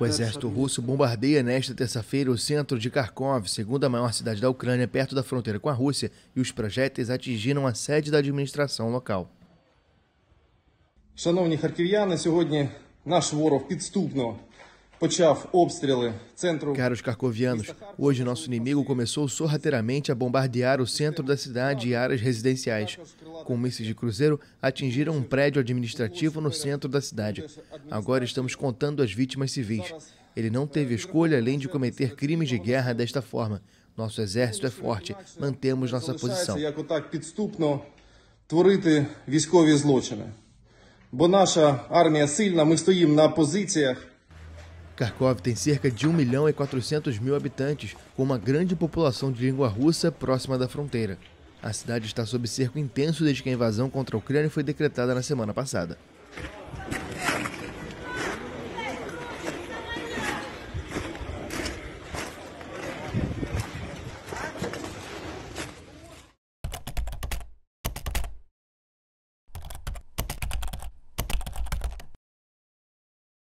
O exército russo bombardeia nesta terça-feira o centro de Kharkov, segunda maior cidade da Ucrânia, perto da fronteira com a Rússia, e os projéteis atingiram a sede da administração local. Шановні харків'яни, сьогодні наш ворог підступно Caros carcovianos, hoje nosso inimigo começou sorrateiramente a bombardear o centro da cidade e áreas residenciais. Com mísseis de cruzeiro, atingiram um prédio administrativo no centro da cidade. Agora estamos contando as vítimas civis. Ele não teve escolha além de cometer crimes de guerra desta forma. Nosso exército é forte, mantemos nossa posição. Творити військові злочини. Бо наша армія Kharkov tem cerca de 1 milhão e 400 mil habitantes, com uma grande população de língua russa próxima da fronteira. A cidade está sob cerco intenso desde que a invasão contra a Ucrânia foi decretada na semana passada.